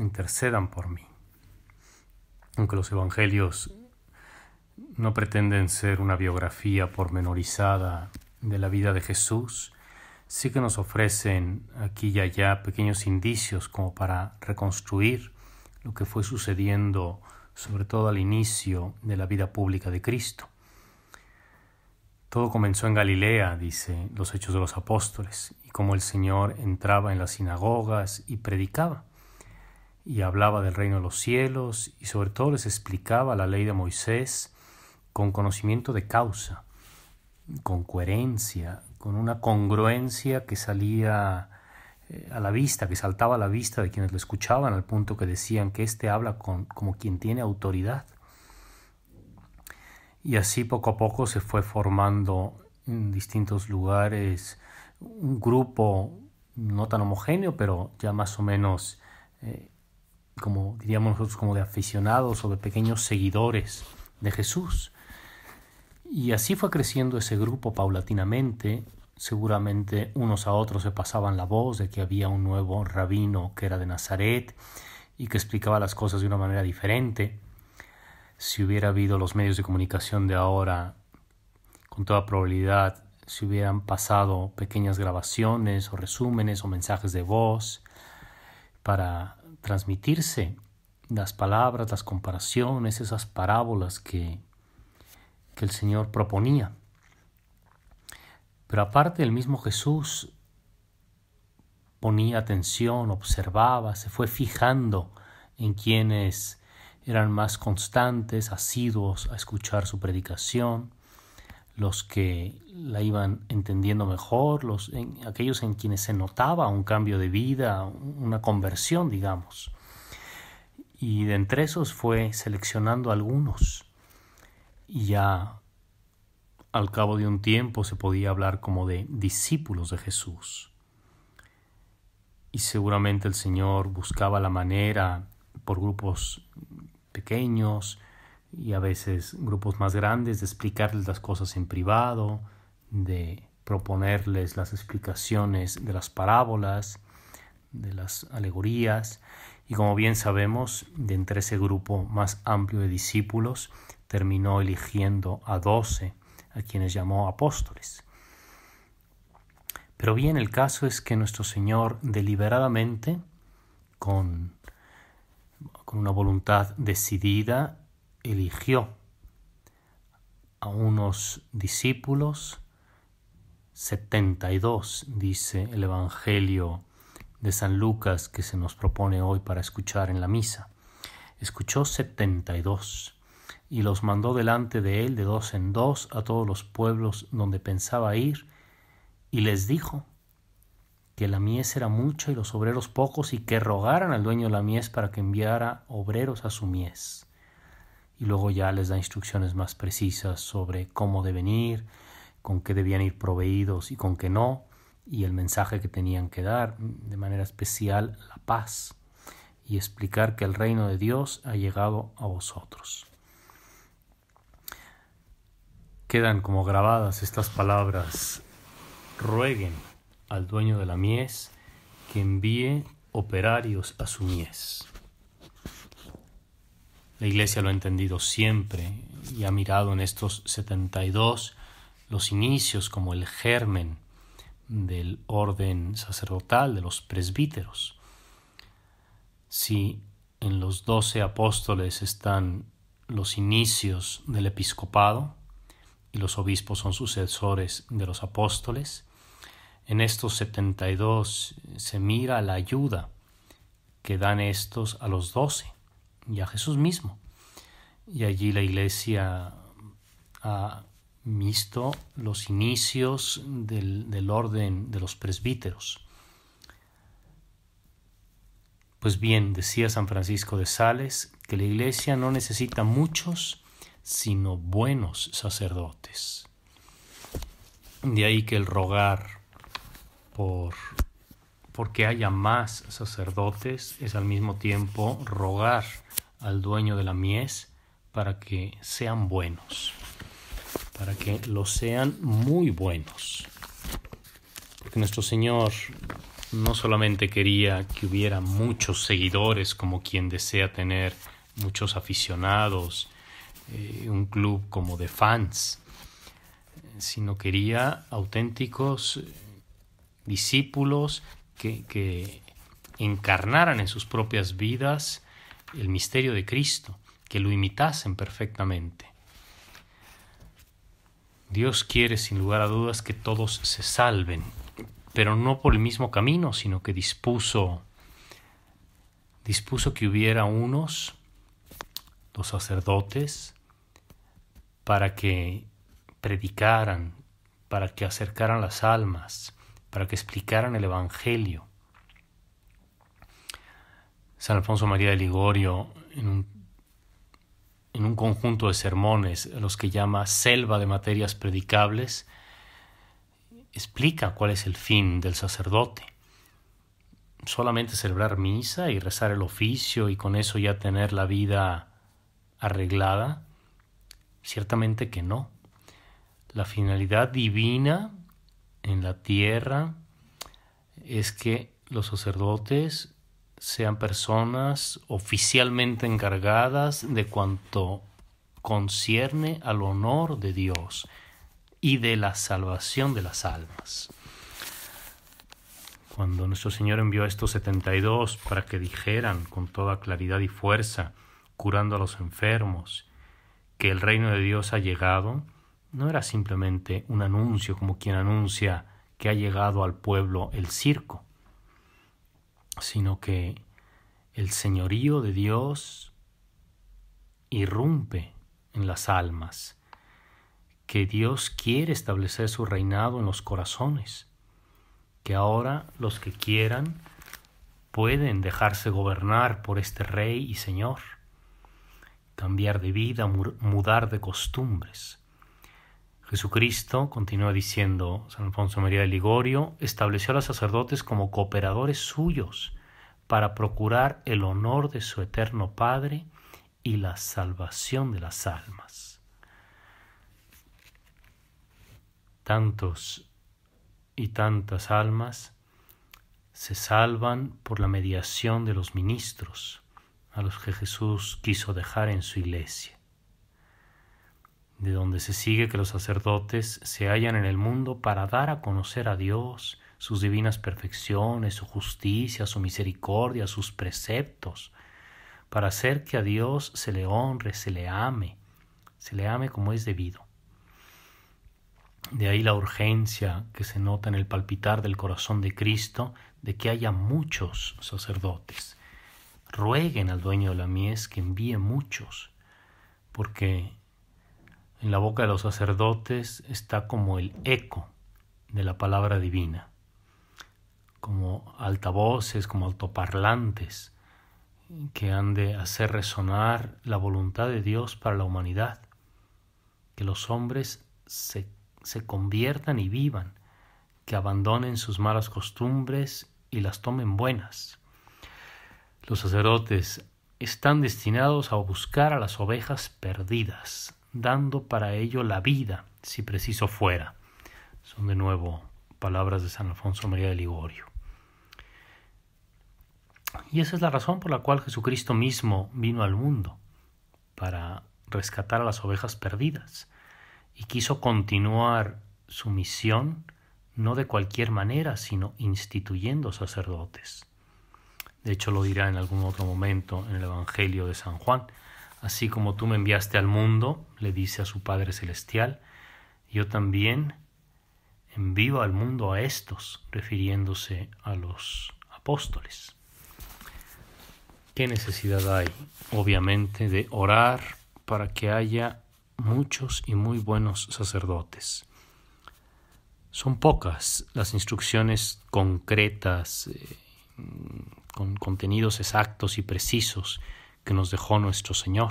intercedan por mí. Aunque los evangelios no pretenden ser una biografía pormenorizada de la vida de Jesús, sí que nos ofrecen aquí y allá pequeños indicios como para reconstruir lo que fue sucediendo sobre todo al inicio de la vida pública de Cristo. Todo comenzó en Galilea, dice los Hechos de los Apóstoles, y como el Señor entraba en las sinagogas y predicaba y hablaba del reino de los cielos y sobre todo les explicaba la ley de Moisés con conocimiento de causa, con coherencia, con una congruencia que salía eh, a la vista, que saltaba a la vista de quienes lo escuchaban, al punto que decían que éste habla como quien tiene autoridad. Y así poco a poco se fue formando en distintos lugares un grupo no tan homogéneo, pero ya más o menos eh, como diríamos nosotros, como de aficionados o de pequeños seguidores de Jesús. Y así fue creciendo ese grupo paulatinamente. Seguramente unos a otros se pasaban la voz de que había un nuevo rabino que era de Nazaret y que explicaba las cosas de una manera diferente. Si hubiera habido los medios de comunicación de ahora, con toda probabilidad se hubieran pasado pequeñas grabaciones o resúmenes o mensajes de voz para transmitirse las palabras, las comparaciones, esas parábolas que, el Señor proponía. Pero aparte el mismo Jesús ponía atención, observaba, se fue fijando en quienes eran más constantes, asiduos a escuchar su predicación, los que la iban entendiendo mejor, aquellos en quienes se notaba un cambio de vida, una conversión, digamos. Y de entre esos fue seleccionando algunos. Y ya al cabo de un tiempo se podía hablar como de discípulos de Jesús. Y seguramente el Señor buscaba la manera por grupos pequeños, y a veces grupos más grandes, de explicarles las cosas en privado, de proponerles las explicaciones de las parábolas, de las alegorías, y como bien sabemos, de entre ese grupo más amplio de discípulos, terminó eligiendo a doce, a quienes llamó apóstoles. Pero bien, el caso es que nuestro Señor deliberadamente, con, con una voluntad decidida eligió a unos discípulos, 72 dice el Evangelio de San Lucas que se nos propone hoy para escuchar en la misa. Escuchó 72 y los mandó delante de él de dos en dos a todos los pueblos donde pensaba ir y les dijo que la mies era mucha y los obreros pocos y que rogaran al dueño de la mies para que enviara obreros a su mies y luego ya les da instrucciones más precisas sobre cómo deben ir, con qué debían ir proveídos y con qué no, y el mensaje que tenían que dar, de manera especial la paz, y explicar que el reino de Dios ha llegado a vosotros. Quedan como grabadas estas palabras, rueguen al dueño de la mies que envíe operarios a su mies. La Iglesia lo ha entendido siempre y ha mirado en estos 72 los inicios como el germen del orden sacerdotal de los presbíteros. Si en los doce apóstoles están los inicios del episcopado y los obispos son sucesores de los apóstoles, en estos 72 se mira la ayuda que dan estos a los doce y a Jesús mismo. Y allí la iglesia ha visto los inicios del, del orden de los presbíteros. Pues bien, decía San Francisco de Sales que la iglesia no necesita muchos, sino buenos sacerdotes. De ahí que el rogar por porque haya más sacerdotes es al mismo tiempo rogar al dueño de la mies para que sean buenos, para que lo sean muy buenos. Porque nuestro Señor no solamente quería que hubiera muchos seguidores como quien desea tener muchos aficionados, eh, un club como de fans, sino quería auténticos eh, discípulos que, encarnaran en sus propias vidas el misterio de Cristo, que lo imitasen perfectamente. Dios quiere sin lugar a dudas que todos se salven, pero no por el mismo camino, sino que dispuso dispuso que hubiera unos los sacerdotes para que predicaran, para que acercaran las almas, para que explicaran el Evangelio. San Alfonso María de Ligorio, en un, conjunto de sermones, los que llama selva de materias predicables, explica cuál es el fin del sacerdote. Solamente celebrar misa y rezar el oficio y con eso ya tener la vida arreglada, ciertamente que no. La finalidad divina en la tierra es que los sacerdotes sean personas oficialmente encargadas de cuanto concierne al honor de Dios y de la salvación de las almas. Cuando nuestro Señor envió a estos 72 para que dijeran con toda claridad y fuerza, curando a los enfermos, que el reino de Dios ha llegado, no era simplemente un anuncio como quien anuncia que ha llegado al pueblo el circo, sino que el señorío de Dios irrumpe en las almas, que Dios quiere establecer su reinado en los corazones, que ahora los que quieran pueden dejarse gobernar por este Rey y Señor, cambiar de vida, mudar de costumbres, Jesucristo, continúa diciendo San Alfonso María de Ligorio, estableció a los sacerdotes como cooperadores suyos para procurar el honor de su eterno Padre y la salvación de las almas. Tantos y tantas almas se salvan por la mediación de los ministros a los que Jesús quiso dejar en su iglesia de donde se sigue que los sacerdotes se hallan en el mundo para dar a conocer a Dios sus divinas perfecciones, su justicia, su misericordia, sus preceptos, para hacer que a Dios se le honre, se le ame, se le ame como es debido. De ahí la urgencia que se nota en el palpitar del corazón de Cristo de que haya muchos sacerdotes. Rueguen al dueño de la mies que envíe muchos, porque en la boca de los sacerdotes está como el eco de la palabra divina, como altavoces, como autoparlantes que han de hacer resonar la voluntad de Dios para la humanidad, que los hombres se, se conviertan y vivan, que abandonen sus malas costumbres y las tomen buenas. Los sacerdotes están destinados a buscar a las ovejas perdidas, dando para ello la vida, si preciso fuera. Son de nuevo palabras de San Alfonso María de Ligorio. Y esa es la razón por la cual Jesucristo mismo vino al mundo, para rescatar a las ovejas perdidas, y quiso continuar su misión no de cualquier manera, sino instituyendo sacerdotes. De hecho, lo dirá en algún otro momento en el Evangelio de San Juan, Así como tú me enviaste al mundo, le dice a su Padre Celestial, yo también envío al mundo a estos, refiriéndose a los apóstoles. ¿Qué necesidad hay? Obviamente de orar para que haya muchos y muy buenos sacerdotes. Son pocas las instrucciones concretas, eh, con contenidos exactos y precisos que nos dejó nuestro Señor.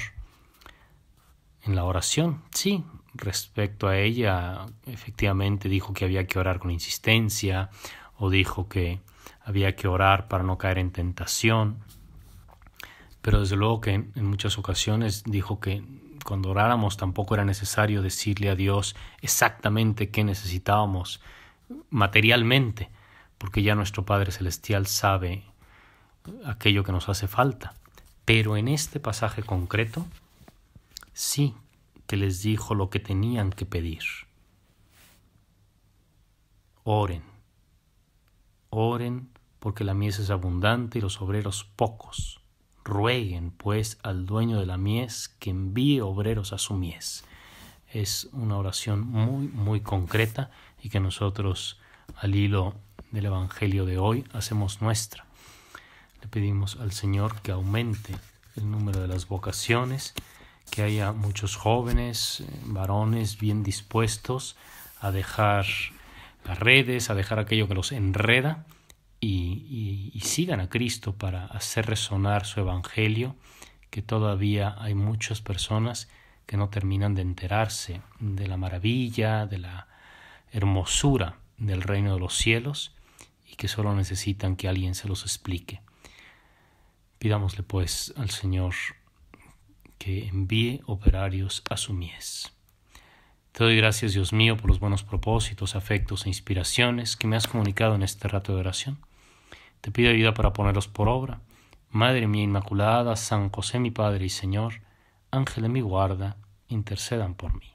En la oración, sí, respecto a ella, efectivamente dijo que había que orar con insistencia o dijo que había que orar para no caer en tentación, pero desde luego que en muchas ocasiones dijo que cuando oráramos tampoco era necesario decirle a Dios exactamente qué necesitábamos materialmente, porque ya nuestro Padre Celestial sabe aquello que nos hace falta. Pero en este pasaje concreto sí que les dijo lo que tenían que pedir. Oren, oren porque la mies es abundante y los obreros pocos. Rueguen pues al dueño de la mies que envíe obreros a su mies. Es una oración muy, muy concreta y que nosotros al hilo del Evangelio de hoy hacemos nuestra. Le pedimos al Señor que aumente el número de las vocaciones, que haya muchos jóvenes, eh, varones bien dispuestos a dejar las redes, a dejar aquello que los enreda y, sigan a Cristo para hacer resonar su Evangelio, que todavía hay muchas personas que no terminan de enterarse de la maravilla, de la hermosura del reino de los cielos y que solo necesitan que alguien se los explique. Pidámosle pues al Señor que envíe operarios a su mies. Te doy gracias, Dios mío, por los buenos propósitos, afectos e inspiraciones que me has comunicado en este rato de oración. Te pido ayuda para ponerlos por obra. Madre mía Inmaculada, San José mi Padre y Señor, Ángel de mi guarda, intercedan por mí.